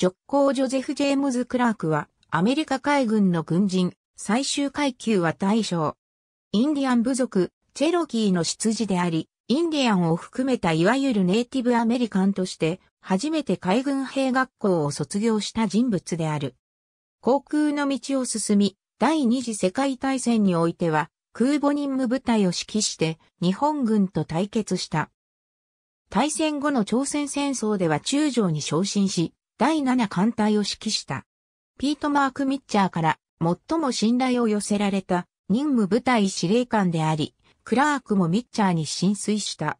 直行ジョゼフ・ジェームズ・クラークは、アメリカ海軍の軍人、最終階級は大将。インディアン部族、チェロキーの出自であり、インディアンを含めたいわゆるネイティブアメリカンとして、初めて海軍兵学校を卒業した人物である。航空の道を進み、第二次世界大戦においては、空母任務部隊を指揮して、日本軍と対決した。大戦後の朝鮮戦争では中将に昇進し、第7艦隊を指揮した。ピート・マーク・ミッチャーから最も信頼を寄せられた任務部隊司令官であり、クラークもミッチャーに浸水した。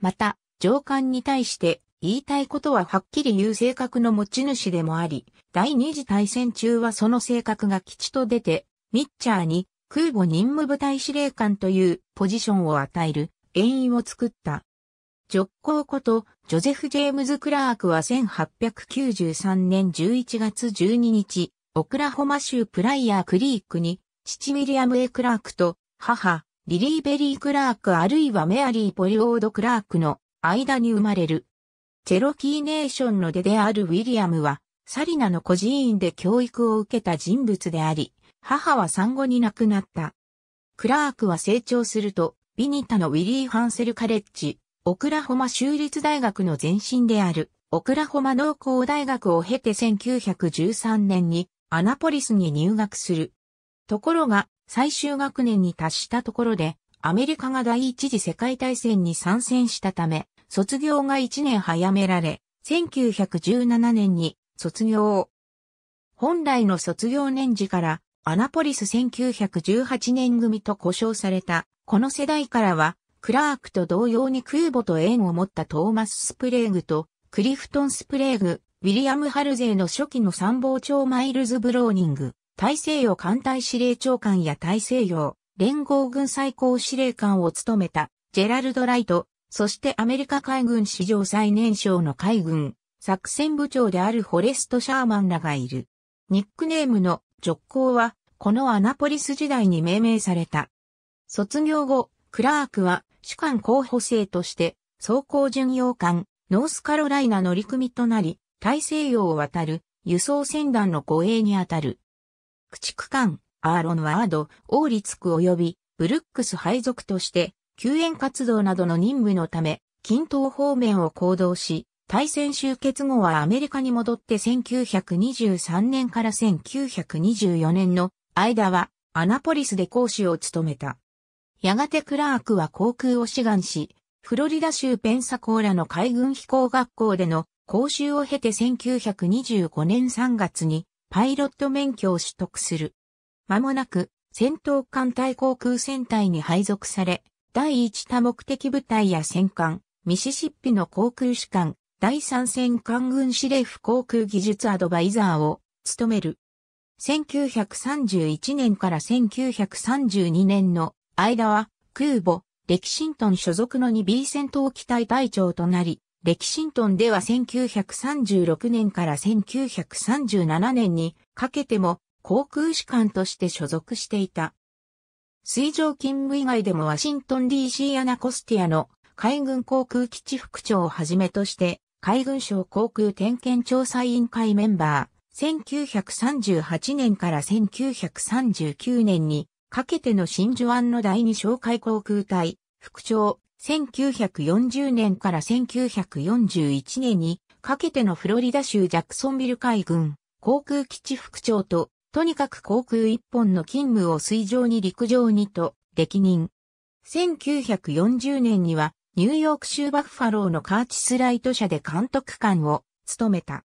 また、上官に対して言いたいことははっきり言う性格の持ち主でもあり、第二次大戦中はその性格がちと出て、ミッチャーに空母任務部隊司令官というポジションを与える遠因を作った。ジョッコこと、ジョゼフ・ジェームズ・クラークは1893年11月12日、オクラホマ州プライヤー・クリークに、父ウィリアム・エクラークと、母、リリー・ベリー・クラークあるいはメアリー・ポリオード・クラークの間に生まれる。チェロキーネーションの出であるウィリアムは、サリナの孤児院で教育を受けた人物であり、母は産後に亡くなった。クラークは成長すると、ビニタのウィリー・ハンセル・カレッジ、オクラホマ州立大学の前身である、オクラホマ農工大学を経て1913年にアナポリスに入学する。ところが、最終学年に達したところで、アメリカが第一次世界大戦に参戦したため、卒業が1年早められ、1917年に卒業を。本来の卒業年次から、アナポリス1918年組と呼称された、この世代からは、クラークと同様に空母と縁を持ったトーマス・スプレーグとクリフトン・スプレーグ、ウィリアム・ハルゼーの初期の参謀長マイルズ・ブローニング、大西洋艦隊司令長官や大西洋連合軍最高司令官を務めたジェラルド・ライト、そしてアメリカ海軍史上最年少の海軍作戦部長であるフォレスト・シャーマンらがいる。ニックネームの直行はこのアナポリス時代に命名された。卒業後、クラークは主管候補生として、走行巡洋艦、ノースカロライナ乗組となり、大西洋を渡る輸送船団の護衛にあたる。駆逐艦、アーロン・ワード、王立区及びブルックス配属として、救援活動などの任務のため、近等方面を行動し、大戦終結後はアメリカに戻って1923年から1924年の間はアナポリスで講師を務めた。やがてクラークは航空を志願し、フロリダ州ペンサコーラの海軍飛行学校での講習を経て1925年3月にパイロット免許を取得する。間もなく戦闘艦隊航空戦隊に配属され、第1多目的部隊や戦艦、ミシシッピの航空士官、第3戦艦軍司令府航空技術アドバイザーを務める。1931年から1932年の間は、空母、レキシントン所属の 2B 戦闘機隊隊長となり、レキシントンでは1936年から1937年にかけても航空士官として所属していた。水上勤務以外でもワシントン DC アナコスティアの海軍航空基地副長をはじめとして海軍省航空点検調査委員会メンバー、1938年から1939年にかけての真珠湾の第二哨戒航空隊、副長、1940年から1941年に、かけてのフロリダ州ジャクソンビル海軍、航空基地副長と、とにかく航空一本の勤務を水上に陸上にと、歴任。1940年には、ニューヨーク州バッファローのカーチスライト社で監督官を務めた。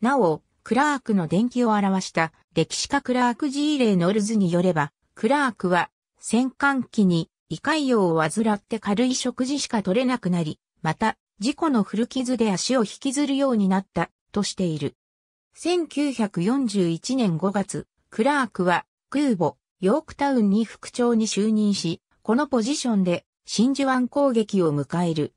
なお、クラークの伝記を表した歴史家クラーク G レイノルズによれば、クラークは戦艦機に胃潰瘍を患って軽い食事しか取れなくなり、また事故の古傷で足を引きずるようになったとしている。1941年5月、クラークは空母ヨークタウンに副長に就任し、このポジションで真珠湾攻撃を迎える。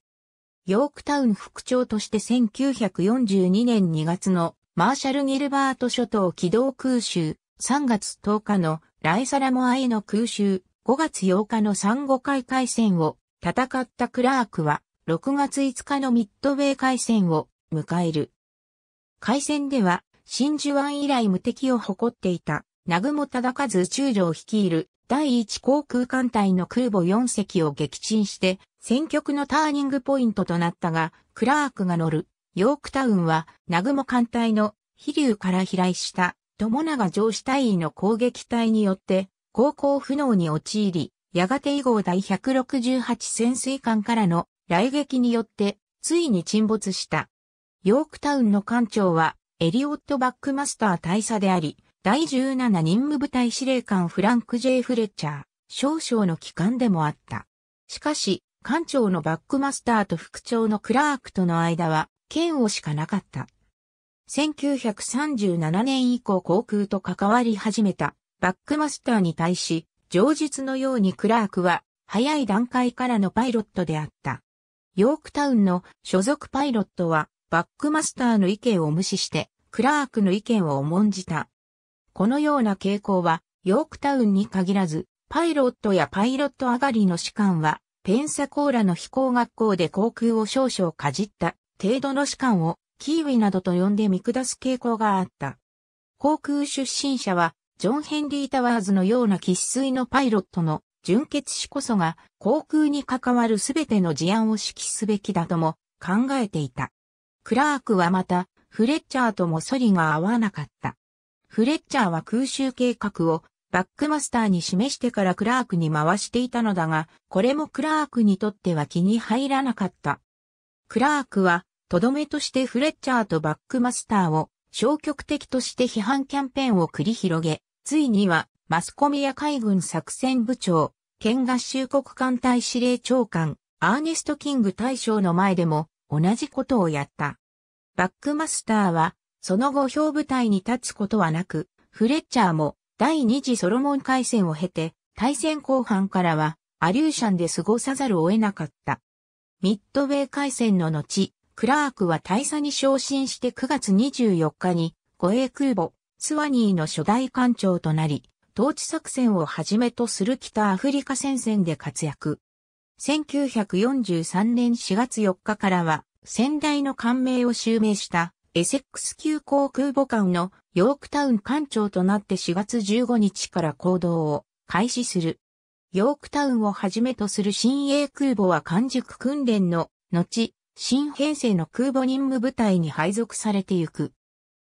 ヨークタウン副長として1942年2月のマーシャル・ギルバート諸島機動空襲3月10日のライサラモアへの空襲、5月8日の三五海海戦を戦ったクラークは、6月5日のミッドウェー海戦を迎える。海戦では、真珠湾以来無敵を誇っていた、南雲忠和宇宙を率いる第1航空艦隊の空母4隻を撃沈して、戦局のターニングポイントとなったが、クラークが乗る、ヨークタウンは、南雲艦隊の飛竜から飛来した友永上司隊員の攻撃隊によって、航行不能に陥り、やがて以後第168潜水艦からの来撃によって、ついに沈没した。ヨークタウンの艦長は、エリオット・バックマスター大佐であり、第17任務部隊司令官フランク・ジェイ・フレッチャー、少々の機関でもあった。しかし、艦長のバックマスターと副長のクラークとの間は、嫌悪しかなかった。1937年以降航空と関わり始めたバックマスターに対し、上述のようにクラークは早い段階からのパイロットであった。ヨークタウンの所属パイロットはバックマスターの意見を無視してクラークの意見を重んじた。このような傾向はヨークタウンに限らずパイロットやパイロット上がりの士官はペンサコーラの飛行学校で航空を少々かじった程度の士官をキーウィなどと呼んで見下す傾向があった。航空出身者は、ジョン・ヘンリー・タワーズのような喫水のパイロットの純血死こそが航空に関わるすべての事案を指揮すべきだとも考えていた。クラークはまた、フレッチャーともソリが合わなかった。フレッチャーは空襲計画をバックマスターに示してからクラークに回していたのだが、これもクラークにとっては気に入らなかった。クラークはとどめとしてフレッチャーとバックマスターを消極的として批判キャンペーンを繰り広げ、ついにはマスコミや海軍作戦部長、県合衆国艦隊司令長官、アーネスト・キング大将の前でも同じことをやった。バックマスターは、その後表舞台に立つことはなく、フレッチャーも第二次ソロモン海戦を経て、対戦後半からはアリューシャンで過ごさざるを得なかった。ミッドウェー海戦の後、クラークは大佐に昇進して9月24日に、護衛空母、スワニーの初代艦長となり、統治作戦をはじめとする北アフリカ戦線で活躍。1943年4月4日からは、先代の艦名を襲名したエセックス級航空母艦のヨークタウン艦長となって4月15日から行動を開始する。ヨークタウンをはじめとする新鋭空母は完熟訓練の後、新編成の空母任務部隊に配属されてゆく。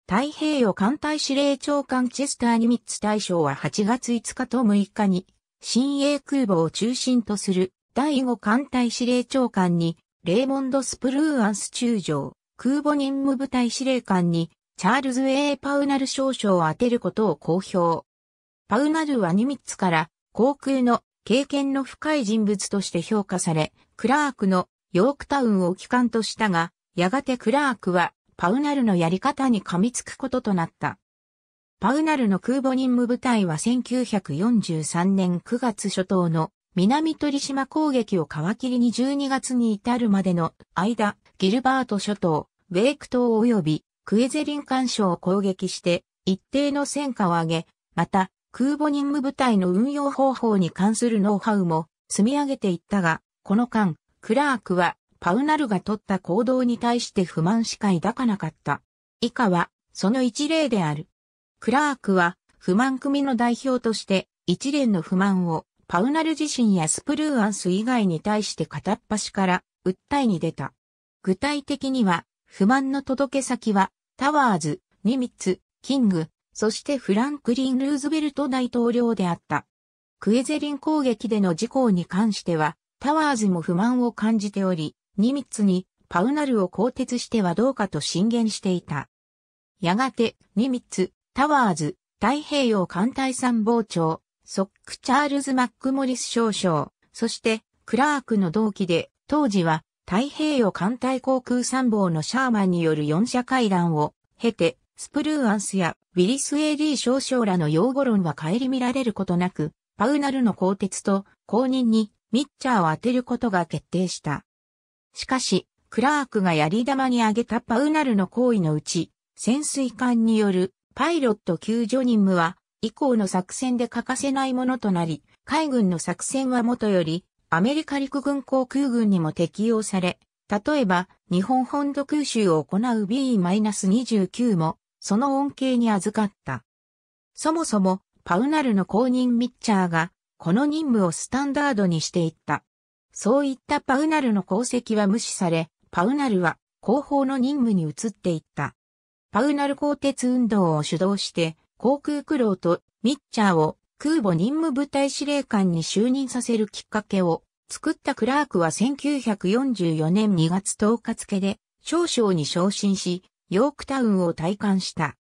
太平洋艦隊司令長官チェスター・ニミッツ大将は8月5日と6日に、新鋭空母を中心とする第5艦隊司令長官に、レーモンド・スプルーアンス中将、空母任務部隊司令官に、チャールズ・エーパウナル少将を当てることを公表。パウナルはニミッツから、航空の経験の深い人物として評価され、クラークのヨークタウンを帰還としたが、やがてクラークはパウナルのやり方に噛みつくこととなった。パウナルの空母任務部隊は1943年9月初頭の南鳥島攻撃を皮切りに12月に至るまでの間、ギルバート諸島、ウェイク島及びクエゼリン干渉を攻撃して一定の戦果を上げ、また空母任務部隊の運用方法に関するノウハウも積み上げていったが、この間、クラークはパウナルが取った行動に対して不満しか抱かなかった。以下はその一例である。クラークは不満組の代表として一連の不満をパウナル自身やスプルーアンス以外に対して片っ端から訴えに出た。具体的には不満の届け先はタワーズ、ニミッツ、キング、そしてフランクリン・ルーズベルト大統領であった。クエゼリン攻撃での事項に関しては、タワーズも不満を感じており、ニミッツにパウナルを更迭してはどうかと進言していた。やがて、ニミッツ、タワーズ、太平洋艦隊参謀長、ソック・チャールズ・マック・モリス少将、そして、クラークの同期で、当時は、太平洋艦隊航空参謀のシャーマンによる四者会談を経て、スプルーアンスやウィリス・エ a ー少将らの用語論は顧みられることなく、パウナルの更迭と公認にミッチャーを当てることが決定した。しかし、クラークがやり玉に挙げたパウナルの行為のうち、潜水艦によるパイロット救助任務は、以降の作戦で欠かせないものとなり、海軍の作戦はもとより、アメリカ陸軍航空軍にも適用され、例えば、日本本土空襲を行う B-29 も、その恩恵に預かった。そもそも、パウナルの公認ミッチャーが、この任務をスタンダードにしていった。そういったパウナルの功績は無視され、パウナルは後方の任務に移っていった。パウナル鋼鉄運動を主導して、航空苦労とミッチャーを空母任務部隊司令官に就任させるきっかけを作ったクラークは1944年2月10日付で少将に昇進し、ヨークタウンを退官した。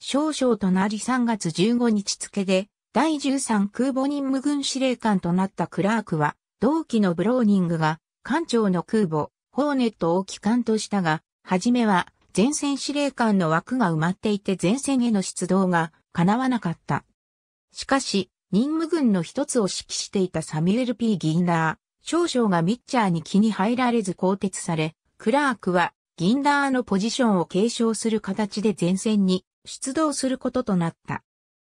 少将となり3月15日付で第13空母任務軍司令官となったクラークは、同期のブローニングが、艦長の空母、ホーネットを機関としたが、はじめは、前線司令官の枠が埋まっていて前線への出動が叶わなかった。しかし、任務軍の一つを指揮していたサミュエル・ P・ ギンダー、少々がミッチャーに気に入られず更迭され、クラークはギンダーのポジションを継承する形で前線に出動することとなった。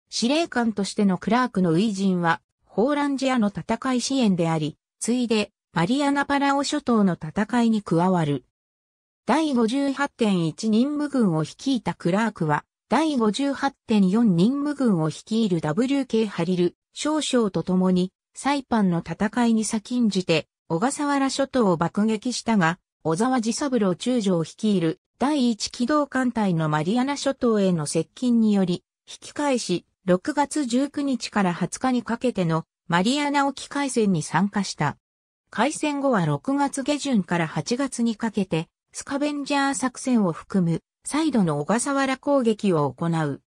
司令官としてのクラークの偉人は、ホーランジアの戦い支援であり、ついで、マリアナパラオ諸島の戦いに加わる。第58.1任務軍を率いたクラークは、第58.4任務軍を率いる WK ハリル、少将と共に、サイパンの戦いに先んじて、小笠原諸島を爆撃したが、小沢治三郎中将率いる第一機動艦隊のマリアナ諸島への接近により、引き返し、6月19日から20日にかけてのマリアナ沖海戦に参加した。海戦後は6月下旬から8月にかけて、スカベンジャー作戦を含む、再度の小笠原攻撃を行う。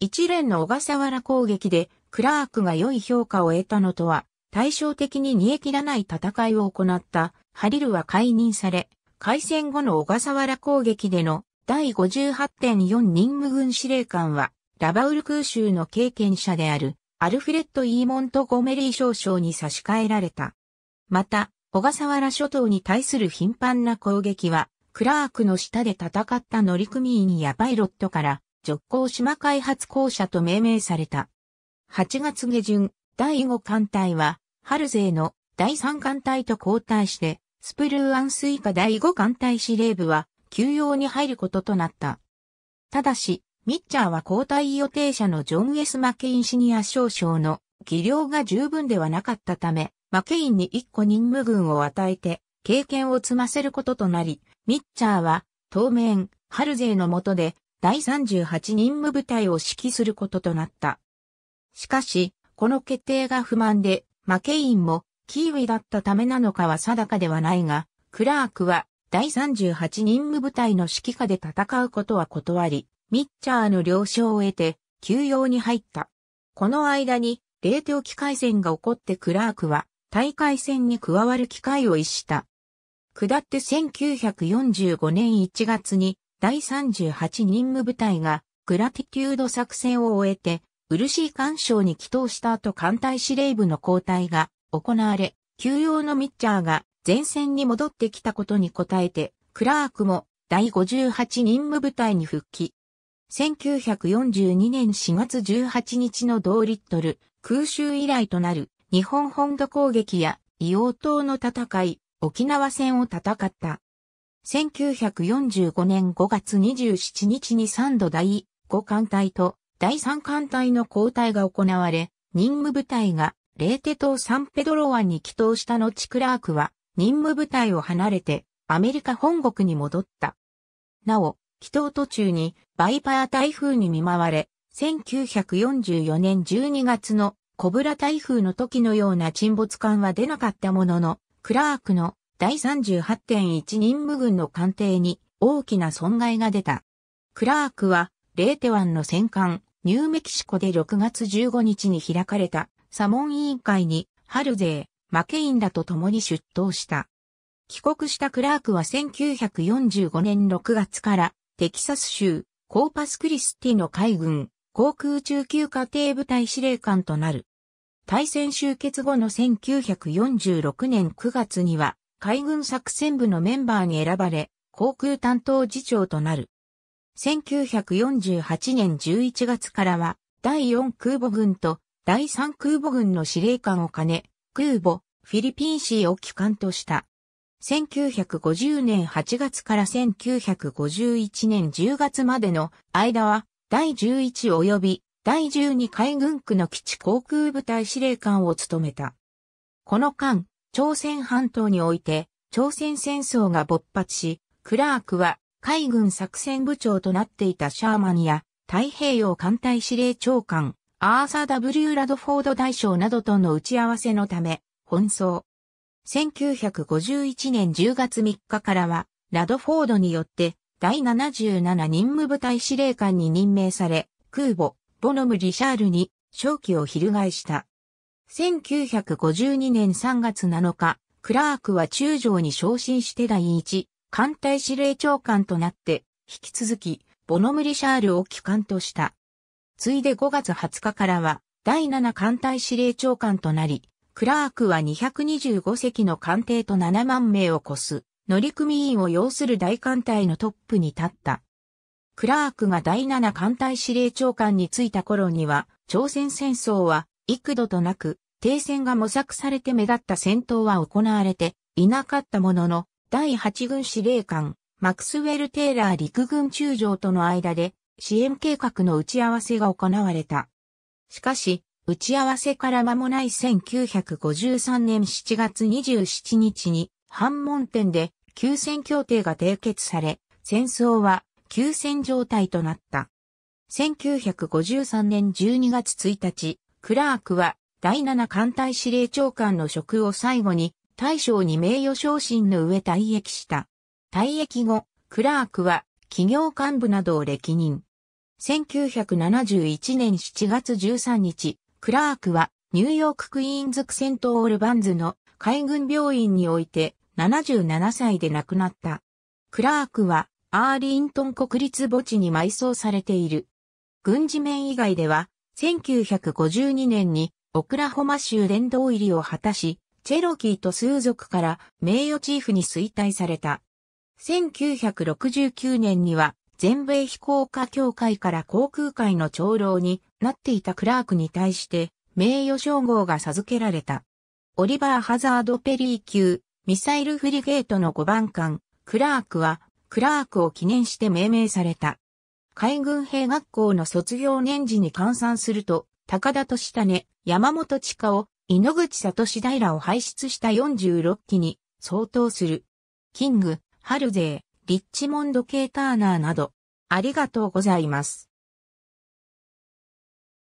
一連の小笠原攻撃で、クラークが良い評価を得たのとは、対照的に煮え切らない戦いを行った、ハリルは解任され、開戦後の小笠原攻撃での第58.4任務軍司令官は、ラバウル空襲の経験者であるアルフレッド・イー・モントゴメリー少将に差し替えられた。また、小笠原諸島に対する頻繁な攻撃は、クラークの下で戦った乗組員やパイロットから、直行島開発公社と命名された。8月下旬、第5艦隊は、ハルゼーの第3艦隊と交代して、スプルーアンス以下第5艦隊司令部は、休養に入ることとなった。ただし、ミッチャーは交代予定者のジョン・エス・マケインシニア少将の技量が十分ではなかったため、マケインに一個任務軍を与えて、経験を積ませることとなり、ミッチャーは、当面、ハルゼイの下で、第38任務部隊を指揮することとなった。しかし、この決定が不満で、マケインも、キーウィだったためなのかは定かではないが、クラークは、第38任務部隊の指揮下で戦うことは断り、ミッチャーの了承を得て、休養に入った。この間に、冷凍機械戦が起こってクラークは、大会戦に加わる機会を逸した。下って1945年1月に、第38任務部隊が、グラティテュード作戦を終えて、い干渉に帰投した後艦隊司令部の交代が行われ、休養のミッチャーが前線に戻ってきたことに応えて、クラークも第58任務部隊に復帰。1942年4月18日の同リットル空襲以来となる日本本土攻撃や硫黄島の戦い、沖縄戦を戦った。1945年5月27日に3度第5艦隊と第3艦隊の交代が行われ、任務部隊がレーテ島サンペドロ湾に帰島した後クラークは任務部隊を離れてアメリカ本国に戻った。なお、祈祷途中にバイパー台風に見舞われ、1944年12月のコブラ台風の時のような沈没艦は出なかったものの、クラークの第38.1任務軍の艦艇に大きな損害が出た。クラークは、レーテ湾の戦艦、ニューメキシコで6月15日に開かれた、サモン委員会に、ハルゼー、マケインらと共に出頭した。帰国したクラークは1945年6月からテキサス州、コーパスクリスティの海軍、航空中級家庭部隊司令官となる。大戦終結後の1946年9月には、海軍作戦部のメンバーに選ばれ、航空担当次長となる。1948年11月からは、第4空母軍と第3空母軍の司令官を兼ね、空母、フィリピンシーを機関とした。1950年8月から1951年10月までの間は、第11及び第12海軍区の基地航空部隊司令官を務めた。この間、朝鮮半島において、朝鮮戦争が勃発し、クラークは海軍作戦部長となっていたシャーマンや太平洋艦隊司令長官、アーサー・ W・ ラドフォード大将などとの打ち合わせのため、奔走。1951年10月3日からは、ラドフォードによって第77任務部隊司令官に任命され、空母、ボノム・リシャールに正気を翻した。1952年3月7日、クラークは中将に昇進して第一、艦隊司令長官となって、引き続き、ボノム・リシャールを機関とした。ついで5月20日からは、第7艦隊司令長官となり、クラークは225隻の艦艇と7万名を超す乗組員を要する大艦隊のトップに立った。クラークが第7艦隊司令長官に就いた頃には、朝鮮戦争は幾度となく、停戦が模索されて目立った戦闘は行われていなかったものの、第8軍司令官、マクスウェル・テイラー陸軍中将との間で支援計画の打ち合わせが行われた。しかし、打ち合わせから間もない1953年7月27日に、反問店で休戦協定が締結され、戦争は休戦状態となった。1953年12月1日、クラークは第7艦隊司令長官の職を最後に大将に名誉昇進の上退役した。退役後、クラークは企業幹部などを歴任。1971年7月13日、クラークはニューヨーククイーンズクセントオールバンズの海軍病院において77歳で亡くなった。クラークはアーリントン国立墓地に埋葬されている。軍事面以外では1952年にオクラホマ州殿堂入りを果たし、チェロキーと数族から名誉チーフに衰退された。1969年には全米非公家協会から航空界の長老になっていたクラークに対して名誉称号が授けられた。オリバー・ハザード・ペリー級ミサイルフリゲートの5番艦クラークはクラークを記念して命名された。海軍兵学校の卒業年次に換算すると、高田利種、山本地下を、井ノ口里志平を輩出した46期に相当する。キング、ハルゼー、リッチモンド・ケーターナーなど、ありがとうございます。